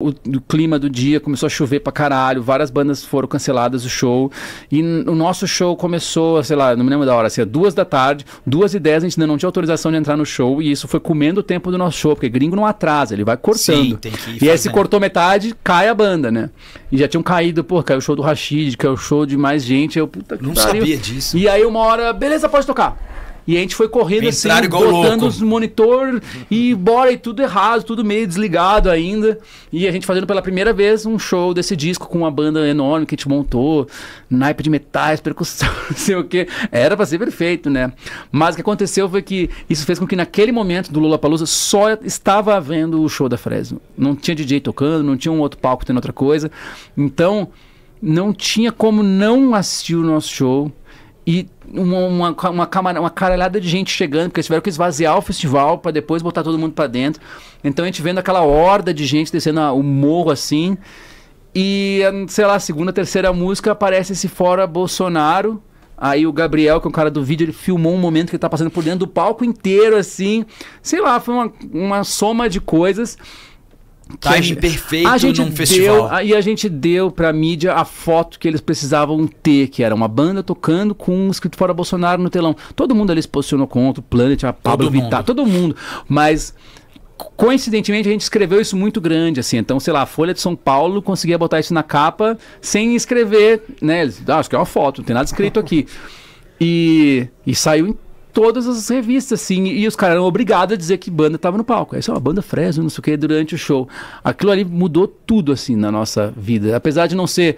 o, o, clima do dia, começou a chover pra caralho, várias bandas foram canceladas o show. E o nosso show começou, sei lá, não me lembro da hora, assim, é duas da tarde, duas e dez, a gente ainda não tinha autorização de entrar no show, e isso foi comendo o tempo do nosso show, porque gringo não atrasa, ele vai cortando. Sim, e aí se cortou metade, cai a banda, né? E já tinham caído, pô, caiu o show do Rashid, caiu o show de mais gente. Eu, puta que Não sabia disso. E aí uma hora, beleza, pode tocar. E a gente foi correndo assim, botando louco. os monitor e bora, e tudo errado, tudo meio desligado ainda. E a gente fazendo pela primeira vez um show desse disco com uma banda enorme que a gente montou, naipe de metais, percussão, não sei o quê. Era pra ser perfeito, né? Mas o que aconteceu foi que isso fez com que naquele momento do Lula Palusa só estava havendo o show da Fresno. Não tinha DJ tocando, não tinha um outro palco tendo outra coisa. Então, não tinha como não assistir o nosso show e uma, uma, uma, camar, uma caralhada de gente chegando, porque eles tiveram que esvaziar o festival para depois botar todo mundo para dentro. Então a gente vendo aquela horda de gente descendo o morro assim. E, sei lá, segunda, terceira música aparece esse Fora Bolsonaro. Aí o Gabriel, que é o cara do vídeo, ele filmou um momento que ele tá passando por dentro do palco inteiro, assim. Sei lá, foi uma, uma soma de coisas. Timing tá perfeito a gente num deu, festival. E a gente deu pra mídia a foto que eles precisavam ter, que era uma banda tocando com um escrito fora Bolsonaro no telão. Todo mundo ali se posicionou contra o Planet, a Pablo Vittar, todo mundo. Mas coincidentemente a gente escreveu isso muito grande, assim. Então, sei lá, a Folha de São Paulo conseguia botar isso na capa sem escrever, né? ah, acho que é uma foto, não tem nada escrito aqui. E, e saiu todas as revistas, assim, e os caras eram obrigados a dizer que banda tava no palco. Aí, é uma banda Fresno, não sei o que, durante o show. Aquilo ali mudou tudo, assim, na nossa vida. Apesar de não ser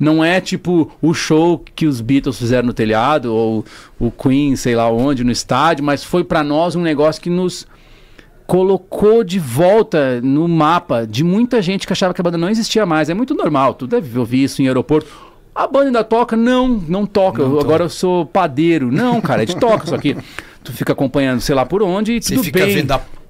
não é tipo o show que os Beatles fizeram no telhado ou o Queen, sei lá onde, no estádio, mas foi para nós um negócio que nos colocou de volta no mapa de muita gente que achava que a banda não existia mais. É muito normal, tu deve é ouvir isso em aeroporto. A banda ainda toca? Não, não toca. Não agora eu sou padeiro. Não, cara, a gente toca, só que tu fica acompanhando sei lá por onde e tudo fica bem. vendo a